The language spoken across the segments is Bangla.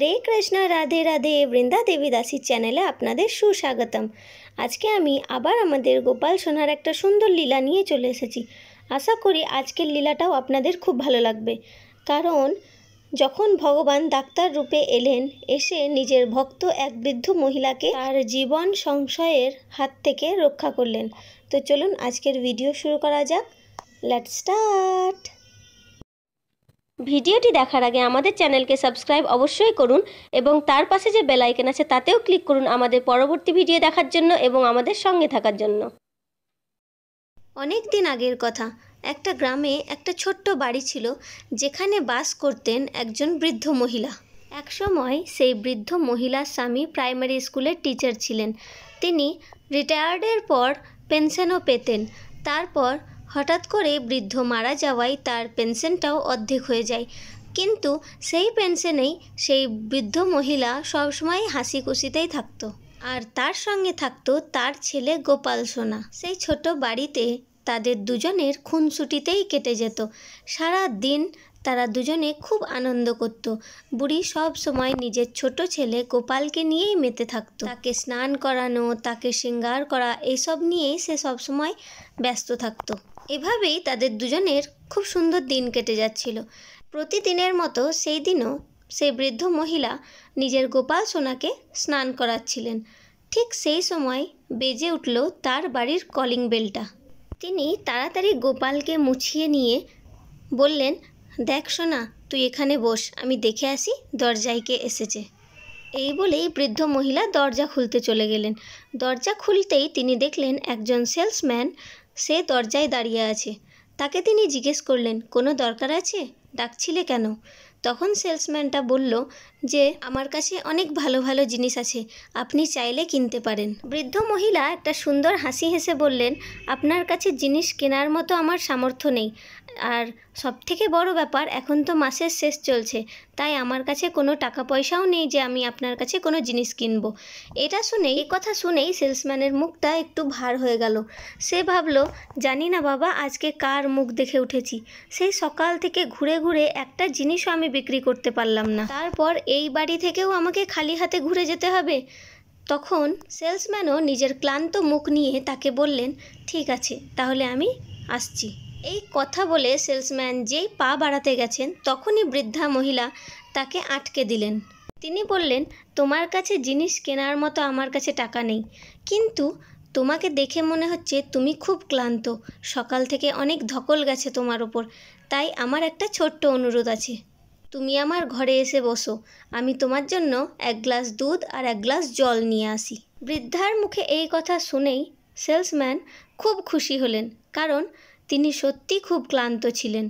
হরে কৃষ্ণ রাধে রাধে বৃন্দা দেবী দাসীর চ্যানেলে আপনাদের সুস্বাগতম আজকে আমি আবার আমাদের গোপাল সোনার একটা সুন্দর লীলা নিয়ে চলে এসেছি আশা করি আজকের লীলাটাও আপনাদের খুব ভালো লাগবে কারণ যখন ভগবান ডাক্তার রূপে এলেন এসে নিজের ভক্ত এক বৃদ্ধ মহিলাকে তার জীবন সংশয়ের হাত থেকে রক্ষা করলেন তো চলুন আজকের ভিডিও শুরু করা যাক লেট স্টার্ট ভিডিওটি দেখার আগে আমাদের চ্যানেলকে সাবস্ক্রাইব অবশ্যই করুন এবং তার পাশে যে বেলাইকেন আছে তাতেও ক্লিক করুন আমাদের পরবর্তী ভিডিও দেখার জন্য এবং আমাদের সঙ্গে থাকার জন্য অনেক দিন আগের কথা একটা গ্রামে একটা ছোট্ট বাড়ি ছিল যেখানে বাস করতেন একজন বৃদ্ধ মহিলা একসময় সেই বৃদ্ধ মহিলার স্বামী প্রাইমারি স্কুলের টিচার ছিলেন তিনি রিটায়ার্ডের পর পেনশনও পেতেন তারপর হঠাৎ করে বৃদ্ধ মারা যাওয়ায় তার পেনশনটাও অর্ধেক হয়ে যায় কিন্তু সেই পেনশনেই সেই বৃদ্ধ মহিলা সবসময় হাসি খুশিতেই থাকতো আর তার সঙ্গে থাকতো তার ছেলে গোপাল সোনা সেই ছোট বাড়িতে তাদের দুজনের খুনসুটিতেই কেটে যেত সারা দিন তারা দুজনে খুব আনন্দ করত বুড়ি সব সময় নিজের ছোট ছেলে গোপালকে নিয়েই মেতে থাকতো তাকে স্নান করানো তাকে শৃঙ্গার করা এসব নিয়েই সে সব সময় ব্যস্ত থাকতো এভাবেই তাদের দুজনের খুব সুন্দর দিন কেটে যাচ্ছিল প্রতিদিনের মতো সেই দিনও সেই বৃদ্ধ মহিলা নিজের গোপাল সোনাকে স্নান করাচ্ছিলেন ঠিক সেই সময় বেজে উঠল তার বাড়ির কলিং বেলটা তিনি তাড়াতাড়ি গোপালকে মুছিয়ে নিয়ে বললেন দেখ সোনা তুই এখানে বস আমি দেখে আসি দরজায় কে এসেছে এই বলেই বৃদ্ধ মহিলা দরজা খুলতে চলে গেলেন দরজা খুলতেই তিনি দেখলেন একজন সেলসম্যান সে দরজায় দাঁড়িয়ে আছে তাকে তিনি জিজ্ঞেস করলেন কোনো দরকার আছে ডাকছিলে কেন তখন সেলসম্যানটা বলল যে আমার কাছে অনেক ভালো ভালো জিনিস আছে আপনি চাইলে কিনতে পারেন বৃদ্ধ মহিলা একটা সুন্দর হাসি হেসে বললেন আপনার কাছে জিনিস কেনার মতো আমার সামর্থ্য নেই আর সব থেকে বড় ব্যাপার এখন তো মাসের শেষ চলছে তাই আমার কাছে কোনো টাকা পয়সাও নেই যে আমি আপনার কাছে কোনো জিনিস কিনব এটা শুনেই এই কথা শুনেই সেলসম্যানের মুখটা একটু ভার হয়ে গেল সে ভাবলো জানি না বাবা আজকে কার মুখ দেখে উঠেছি সেই সকাল থেকে ঘুরে ঘুরে একটা জিনিসও আমি বিক্রি করতে পারলাম না তারপর এই বাড়ি থেকেও আমাকে খালি হাতে ঘুরে যেতে হবে তখন সেলসম্যানও নিজের ক্লান্ত মুখ নিয়ে তাকে বললেন ঠিক আছে তাহলে আমি আসছি এই কথা বলে সেলসম্যান যেই পা বাড়াতে গেছেন তখনই বৃদ্ধা মহিলা তাকে আটকে দিলেন তিনি বললেন তোমার কাছে জিনিস কেনার মতো আমার কাছে টাকা নেই কিন্তু তোমাকে দেখে মনে হচ্ছে তুমি খুব ক্লান্ত সকাল থেকে অনেক ধকল গেছে তোমার ওপর তাই আমার একটা ছোট্ট অনুরোধ আছে তুমি আমার ঘরে এসে বসো আমি তোমার জন্য এক গ্লাস দুধ আর এক গ্লাস জল নিয়ে আসি বৃদ্ধার মুখে এই কথা শুনেই সেলসম্যান খুব খুশি হলেন কারণ তিনি সত্যি খুব ক্লান্ত ছিলেন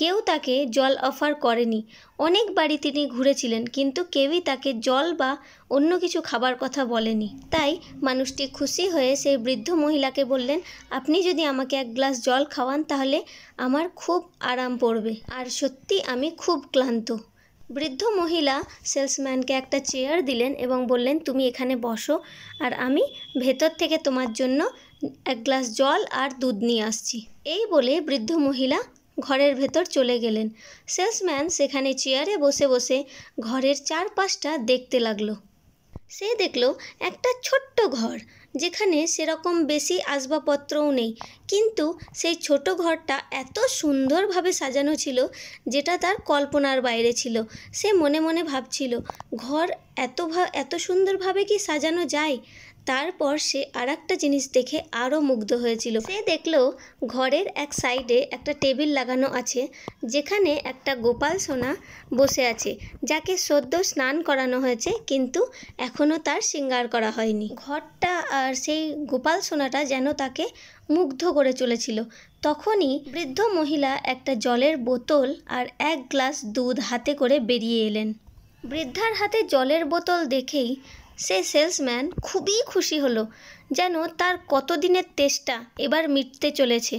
কেউ তাকে জল অফার করেনি অনেক বাড়ি তিনি ঘুরেছিলেন কিন্তু কেউই তাকে জল বা অন্য কিছু খাবার কথা বলেনি তাই মানুষটি খুশি হয়ে সেই বৃদ্ধ মহিলাকে বললেন আপনি যদি আমাকে এক গ্লাস জল খাওয়ান তাহলে আমার খুব আরাম পড়বে আর সত্যি আমি খুব ক্লান্ত বৃদ্ধ মহিলা সেলসম্যানকে একটা চেয়ার দিলেন এবং বললেন তুমি এখানে বসো আর আমি ভেতর থেকে তোমার জন্য এক গ্লাস জল আর দুধ নিয়ে আসছি এই বলে বৃদ্ধ মহিলা ঘরের ভেতর চলে গেলেন সেলসম্যান সেখানে চেয়ারে বসে বসে ঘরের চারপাশটা দেখতে লাগলো সে দেখলো একটা ছোট্ট ঘর যেখানে সেরকম বেশি আসবাবপত্রও নেই কিন্তু সেই ছোট ঘরটা এত সুন্দরভাবে সাজানো ছিল যেটা তার কল্পনার বাইরে ছিল সে মনে মনে ভাবছিল ঘর এত এত সুন্দরভাবে কি সাজানো যায় তারপর সে আর একটা জিনিস দেখে আরও মুগ্ধ হয়েছিল সে দেখলো ঘরের এক সাইডে একটা টেবিল লাগানো আছে যেখানে একটা গোপাল সোনা বসে আছে যাকে সদ্য স্নান করানো হয়েছে কিন্তু এখনও তার শৃঙ্গার করা হয়নি ঘরটা আর সেই গোপাল সোনাটা যেন তাকে মুগ্ধ করে চলেছিল তখনই বৃদ্ধ মহিলা একটা জলের বোতল আর এক গ্লাস দুধ হাতে করে বেরিয়ে এলেন বৃদ্ধার হাতে জলের বোতল দেখেই সে সেলসম্যান খুবই খুশি হলো যেন তার কতদিনের তেষ্টা এবার মিটতে চলেছে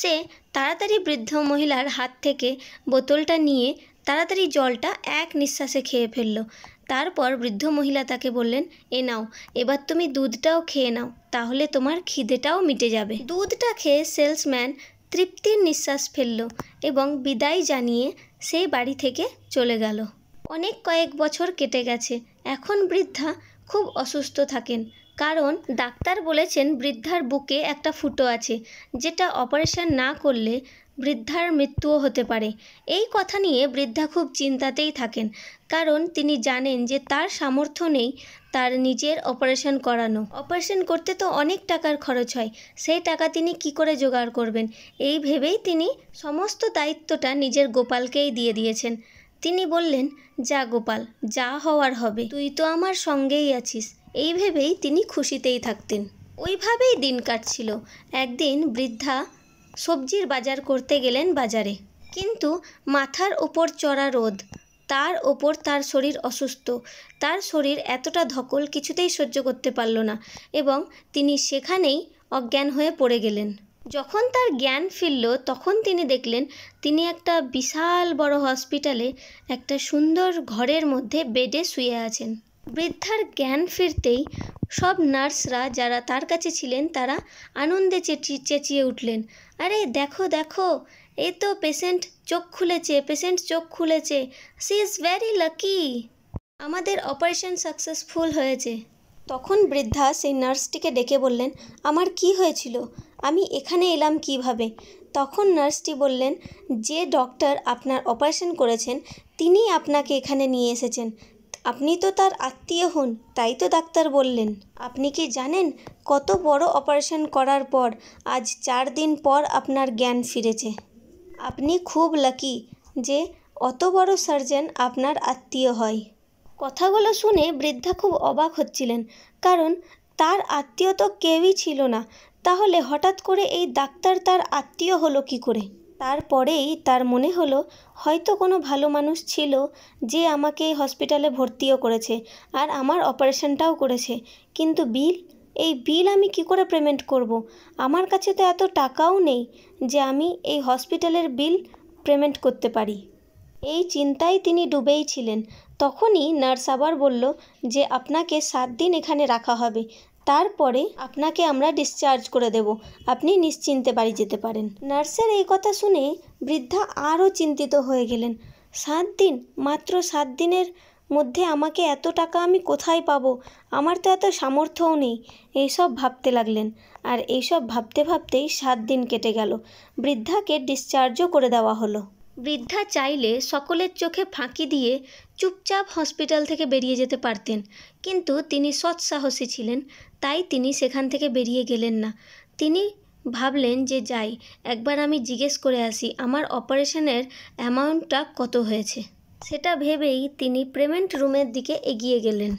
সে তাড়াতাড়ি বৃদ্ধ মহিলার হাত থেকে বোতলটা নিয়ে তাড়াতাড়ি জলটা এক নিঃশ্বাসে খেয়ে ফেললো তারপর বৃদ্ধ মহিলা তাকে বললেন এ নাও এবার তুমি দুধটাও খেয়ে নাও তাহলে তোমার খিদেটাও মিটে যাবে দুধটা খেয়ে সেলসম্যান তৃপ্তির নিঃশ্বাস ফেলল এবং বিদায় জানিয়ে সেই বাড়ি থেকে চলে গেল অনেক কয়েক বছর কেটে গেছে এখন বৃদ্ধা খুব অসুস্থ থাকেন কারণ ডাক্তার বলেছেন বৃদ্ধার বুকে একটা ফুটো আছে যেটা অপারেশন না করলে বৃদ্ধার মৃত্যুও হতে পারে এই কথা নিয়ে বৃদ্ধা খুব চিন্তাতেই থাকেন কারণ তিনি জানেন যে তার সামর্থ্য নেই তার নিজের অপারেশন করানো অপারেশন করতে তো অনেক টাকার খরচ হয় সেই টাকা তিনি কি করে জোগাড় করবেন এই ভেবেই তিনি সমস্ত দায়িত্বটা নিজের গোপালকেই দিয়ে দিয়েছেন তিনি বললেন যা গোপাল যা হওয়ার হবে তুই তো আমার সঙ্গেই আছিস এই ভেবেই তিনি খুশিতেই থাকতেন ওইভাবেই দিন কাটছিল একদিন বৃদ্ধা সবজির বাজার করতে গেলেন বাজারে কিন্তু মাথার ওপর চড়া রোদ তার ওপর তার শরীর অসুস্থ তার শরীর এতটা ধকল কিছুতেই সহ্য করতে পারল না এবং তিনি সেখানেই অজ্ঞান হয়ে পড়ে গেলেন যখন তার জ্ঞান ফিরল তখন তিনি দেখলেন তিনি একটা বিশাল বড় হসপিটালে একটা সুন্দর ঘরের মধ্যে বেডে শুয়ে আছেন বৃদ্ধার জ্ঞান ফিরতেই সব নার্সরা যারা তার কাছে ছিলেন তারা আনন্দে চেঁচিয়ে উঠলেন আরে দেখো দেখো এই তো পেশেন্ট চোখ খুলেছে পেশেন্ট চোখ খুলেছে সি ইজ ভেরি লাকি আমাদের অপারেশন সাকসেসফুল হয়েছে তখন বৃদ্ধা সেই নার্সটিকে ডেকে বললেন আমার কি হয়েছিল আমি এখানে এলাম কিভাবে তখন নার্সটি বললেন যে ডক্টর আপনার অপারেশন করেছেন তিনি আপনাকে এখানে নিয়ে এসেছেন আপনি তো তার আত্মীয় হন তাই তো ডাক্তার বললেন আপনি কি জানেন কত বড় অপারেশন করার পর আজ চার দিন পর আপনার জ্ঞান ফিরেছে আপনি খুব লাকি যে অত বড় সার্জন আপনার আত্মীয় হয় কথাগুলো শুনে বৃদ্ধা খুব অবাক হচ্ছিলেন কারণ তার আত্মীয় তো কেউই ছিল না তাহলে হঠাৎ করে এই ডাক্তার তার আত্মীয় হলো কি করে তারপরেই তার মনে হলো হয়তো কোনো ভালো মানুষ ছিল যে আমাকে এই হসপিটালে ভর্তিও করেছে আর আমার অপারেশনটাও করেছে কিন্তু বিল এই বিল আমি কি করে পেমেন্ট করব। আমার কাছে তো এত টাকাও নেই যে আমি এই হসপিটালের বিল পেমেন্ট করতে পারি এই চিন্তায় তিনি ডুবেই ছিলেন তখনই নার্স আবার বলল যে আপনাকে সাত দিন এখানে রাখা হবে তারপরে আপনাকে আমরা ডিসচার্জ করে দেব আপনি নিশ্চিন্তে বাড়ি যেতে পারেন নার্সের এই কথা শুনে বৃদ্ধা আরও চিন্তিত হয়ে গেলেন সাত দিন মাত্র সাত দিনের মধ্যে আমাকে এত টাকা আমি কোথায় পাবো আমার তো এত সামর্থ্যও নেই এইসব ভাবতে লাগলেন আর এইসব ভাবতে ভাবতেই সাত দিন কেটে গেল বৃদ্ধাকে ডিসচার্জও করে দেওয়া হলো বৃদ্ধা চাইলে সকলের চোখে ফাঁকি দিয়ে চুপচাপ হসপিটাল থেকে বেরিয়ে যেতে পারতেন কিন্তু তিনি সৎসাহসী ছিলেন তাই তিনি সেখান থেকে বেরিয়ে গেলেন না তিনি ভাবলেন যে যাই একবার আমি জিজ্ঞেস করে আসি আমার অপারেশনের অ্যামাউন্টটা কত হয়েছে সেটা ভেবেই তিনি পেমেন্ট রুমের দিকে এগিয়ে গেলেন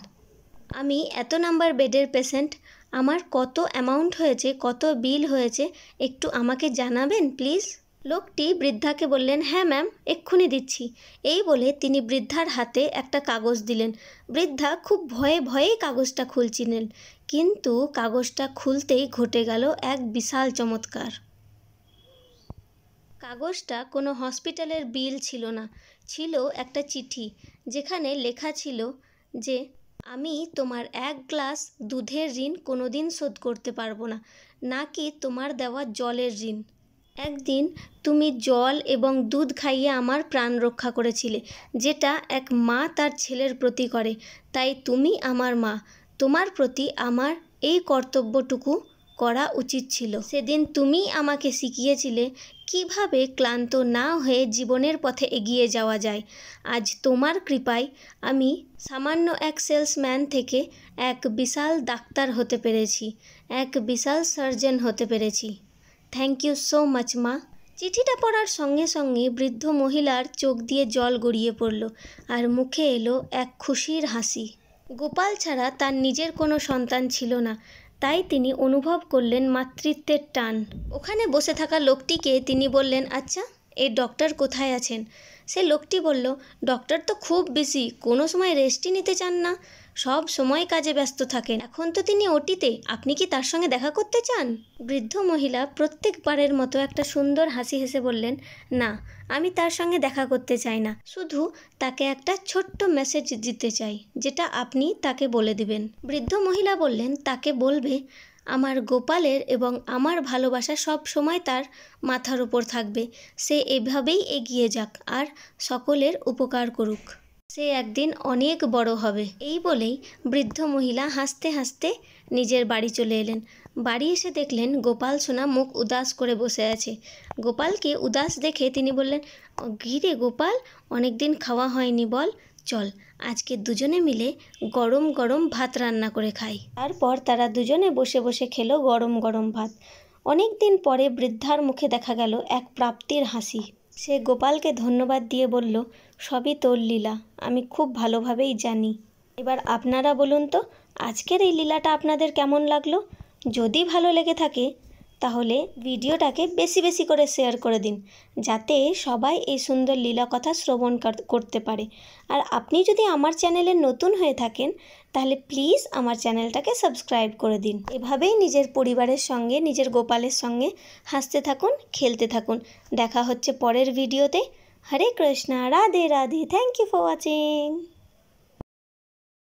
আমি এত নাম্বার বেডের পেশেন্ট আমার কত অ্যামাউন্ট হয়েছে কত বিল হয়েছে একটু আমাকে জানাবেন প্লিজ লোকটি বৃদ্ধাকে বললেন হ্যাঁ ম্যাম এক্ষুনি দিচ্ছি এই বলে তিনি বৃদ্ধার হাতে একটা কাগজ দিলেন বৃদ্ধা খুব ভয়ে ভয়ে কাগজটা খুলছিলেন কিন্তু কাগজটা খুলতেই ঘটে গেল এক বিশাল চমৎকার কাগজটা কোনো হসপিটালের বিল ছিল না ছিল একটা চিঠি যেখানে লেখা ছিল যে আমি তোমার এক গ্লাস দুধের ঋণ কোনোদিন শোধ করতে পারবো না নাকি তোমার দেওয়া জলের ঋণ একদিন তুমি জল এবং দুধ খাইয়ে আমার প্রাণ রক্ষা করেছিলে যেটা এক মা তার ছেলের প্রতি করে তাই তুমি আমার মা তোমার প্রতি আমার এই কর্তব্যটুকু করা উচিত ছিল সেদিন তুমি আমাকে শিখিয়েছিলে কিভাবে ক্লান্ত না হয়ে জীবনের পথে এগিয়ে যাওয়া যায় আজ তোমার কৃপায় আমি সামান্য এক সেলসম্যান থেকে এক বিশাল ডাক্তার হতে পেরেছি এক বিশাল সার্জন হতে পেরেছি থ্যাংক ইউ সো মাচ মা চিঠিটা পড়ার সঙ্গে সঙ্গে বৃদ্ধ মহিলার চোখ দিয়ে জল গড়িয়ে পড়ল আর মুখে এলো এক খুশির হাসি গোপাল ছাড়া তার নিজের কোনো সন্তান ছিল না তাই তিনি অনুভব করলেন মাতৃত্বের টান ওখানে বসে থাকা লোকটিকে তিনি বললেন আচ্ছা এ ডক্টর কোথায় আছেন সে লোকটি বলল ডক্টর তো খুব বেশি কোনো সময় রেস্টই নিতে চান না সব সময় কাজে ব্যস্ত থাকেন এখন তো তিনি ওটিতে আপনি কি তার সঙ্গে দেখা করতে চান বৃদ্ধ মহিলা প্রত্যেকবারের মতো একটা সুন্দর হাসি হেসে বললেন না আমি তার সঙ্গে দেখা করতে চাই না শুধু তাকে একটা ছোট্ট মেসেজ দিতে চাই যেটা আপনি তাকে বলে দিবেন বৃদ্ধ মহিলা বললেন তাকে বলবে আমার গোপালের এবং আমার ভালোবাসা সব সময় তার মাথার ওপর থাকবে সে এভাবেই এগিয়ে যাক আর সকলের উপকার করুক সে একদিন অনেক বড় হবে এই বলেই বৃদ্ধ মহিলা হাসতে হাসতে নিজের বাড়ি চলে এলেন বাড়ি এসে দেখলেন গোপাল সোনা মুখ উদাস করে বসে আছে গোপালকে উদাস দেখে তিনি বললেন ঘিরে গোপাল অনেক দিন খাওয়া হয়নি বল চল আজকে দুজনে মিলে গরম গরম ভাত রান্না করে খাই তারপর তারা দুজনে বসে বসে খেলো গরম গরম ভাত অনেক দিন পরে বৃদ্ধার মুখে দেখা গেল এক প্রাপ্তির হাসি সে গোপালকে ধন্যবাদ দিয়ে বলল সবই তোর লীলা আমি খুব ভালোভাবেই জানি এবার আপনারা বলুন তো আজকের এই লীলাটা আপনাদের কেমন লাগলো যদি ভালো লেগে থাকে তাহলে ভিডিওটাকে বেশি বেশি করে শেয়ার করে দিন যাতে সবাই এই সুন্দর লীলা কথা শ্রবণ করতে পারে আর আপনি যদি আমার চ্যানেলে নতুন হয়ে থাকেন তাহলে প্লিজ আমার চ্যানেলটাকে সাবস্ক্রাইব করে দিন এভাবেই নিজের পরিবারের সঙ্গে নিজের গোপালের সঙ্গে হাসতে থাকুন খেলতে থাকুন দেখা হচ্ছে পরের ভিডিওতে Hare Krishna Radhe Radhe thank you for watching